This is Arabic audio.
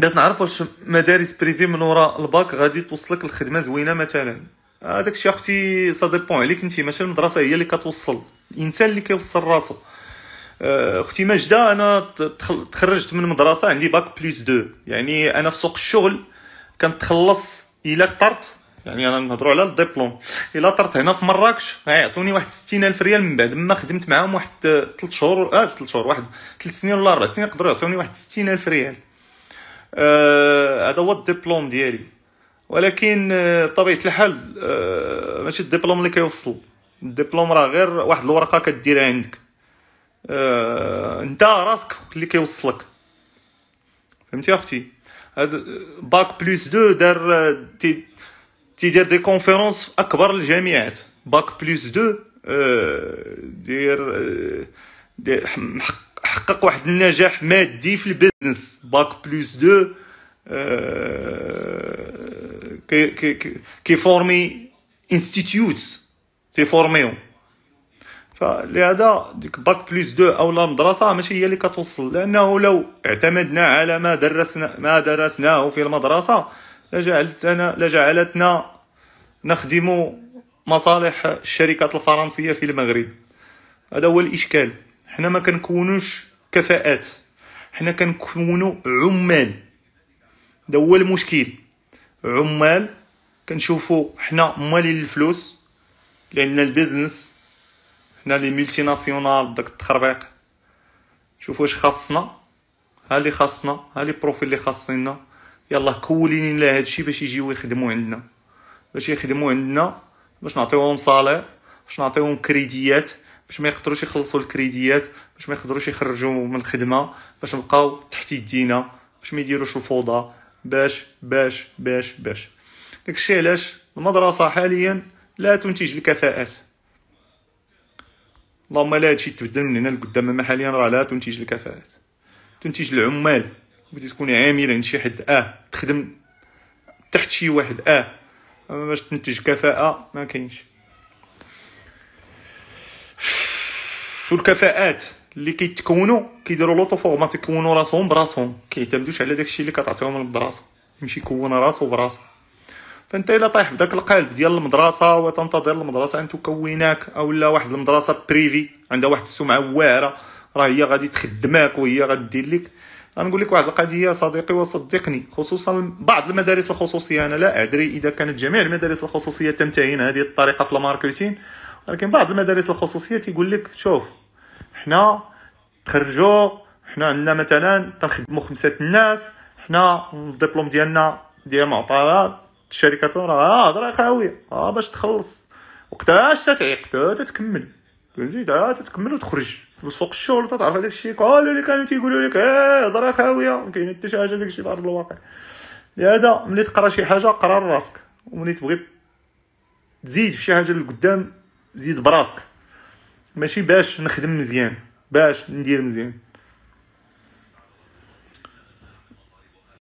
الا نعرف واش مدارس بريفي من وراء الباك غادي توصلك لخدمه زوينه مثلا هذاك الشيء اختي سا ديبون عليك انت ماشي المدرسه هي اللي كتوصل الانسان اللي كيوصل راسو آه، اختي ماجده انا تخرجت من مدرسه عندي باك بليس دو يعني انا في سوق الشغل كنتخلص الا خطرت يعني انا نهضروا على الدبلوم الا طرت هنا في مراكش عيطوني واحد الف ريال من بعد ما خدمت معاهم واحد 3 آه، شهور اه 3 شهور واحد 3 سنين ولا 4 سنين يقدروا يعطوني واحد الف ريال آه، هذا هو الدبلوم ديالي ولكن آه، طبيعه الحال آه، ماشي الدبلوم اللي كيوصل الدبلوم راه غير واحد الورقه كديرها عندك انت راسك اللي كيوصلك فهمتي اختي هاد باك بلس دو دار تيدير دي كونفرنس اكبر الجامعات باك بلس دو دير, دير محقق حقق واحد النجاح مادي في البيزنس باك بلوس دو آه، كيفورمي انستيتيوت فورميو فلهذا ديك باك بلوس دو او لا مدرسه ماشي هي اللي كتوصل لانه لو اعتمدنا على ما درسنا ما درسناه في المدرسه لجعلتنا لجعلتنا نخدم مصالح الشركات الفرنسيه في المغرب هذا هو الاشكال حنا ما كنكونوش كفاءات حنا كنكونوا عمال دا هو المشكل عمال كنشوفوا حنا مالين الفلوس لان البيزنس حنا لي ملتي ناسيونال داك التخربيق شوفوا واش خاصنا ها اللي خاصنا ها لي بروفيل اللي خاصنا يلا كوليني لنا هادشي باش يجيو يخدموا عندنا باش يخدموا عندنا باش نعطيوهم صالير باش نعطيوهم كريديات باش ما يقدروش يخلصوا الكريديات باش ما يقدروش يخرجوا من الخدمه باش نبقاو تحت يدينا باش ما يديروش الفوضى باش باش باش باش داكشي علاش المدرسه حاليا لا تنتج الكفاءات اللهم لا هادشي تبدل من هنا لقدام اما حاليا راه لا تنتج الكفاءات تنتج العمال بغيتي تكون عامل عند شي حد اه تخدم تحت شي واحد اه اما باش تنتج كفاءه ما كاينش والكفاءات اللي كيتكونوا كيديروا لوطو فورما تكونوا راسهم براسهم كيعتمدوش على داكشي اللي كتعطيهم المدرسه يمشي يكون راسو براسو فانت الا طايح في داك ديال المدرسه وتنتظر المدرسه ان تكونك او لا واحد المدرسه بريفي عندها واحد السمعه واعره راه هي غادي تخدمك وهي غدير لك غنقول لك واحد القضيه صديقي وصدقني خصوصا بعض المدارس الخصوصيه انا لا ادري اذا كانت جميع المدارس الخصوصيه تمتهن هذه الطريقه في الماركتين ولكن بعض المدارس الخصوصيه تيقول لك شوف حنا تخرجوا حنا عندنا مثلا تنخدموا خمسه الناس حنا الدبلوم ديالنا ديال معطلات الشركات راه آه، هضره خاويه اه باش تخلص وقتاش تتعيق تتكمل فهمتي تتكمل وتخرج لسوق الشغل تتعرف هذاك الشيء قالوا اللي كانوا تيقولوا لك ايه هضره خاويه ما كاين حتى شي حاجه داك الشيء في ارض الواقع لهذا ملي تقرا شي حاجه قرا راسك وملي تبغي تزيد في شي حاجه لقدام زيد براسك ماشي باش نخدم مزيان باش ندير مزيان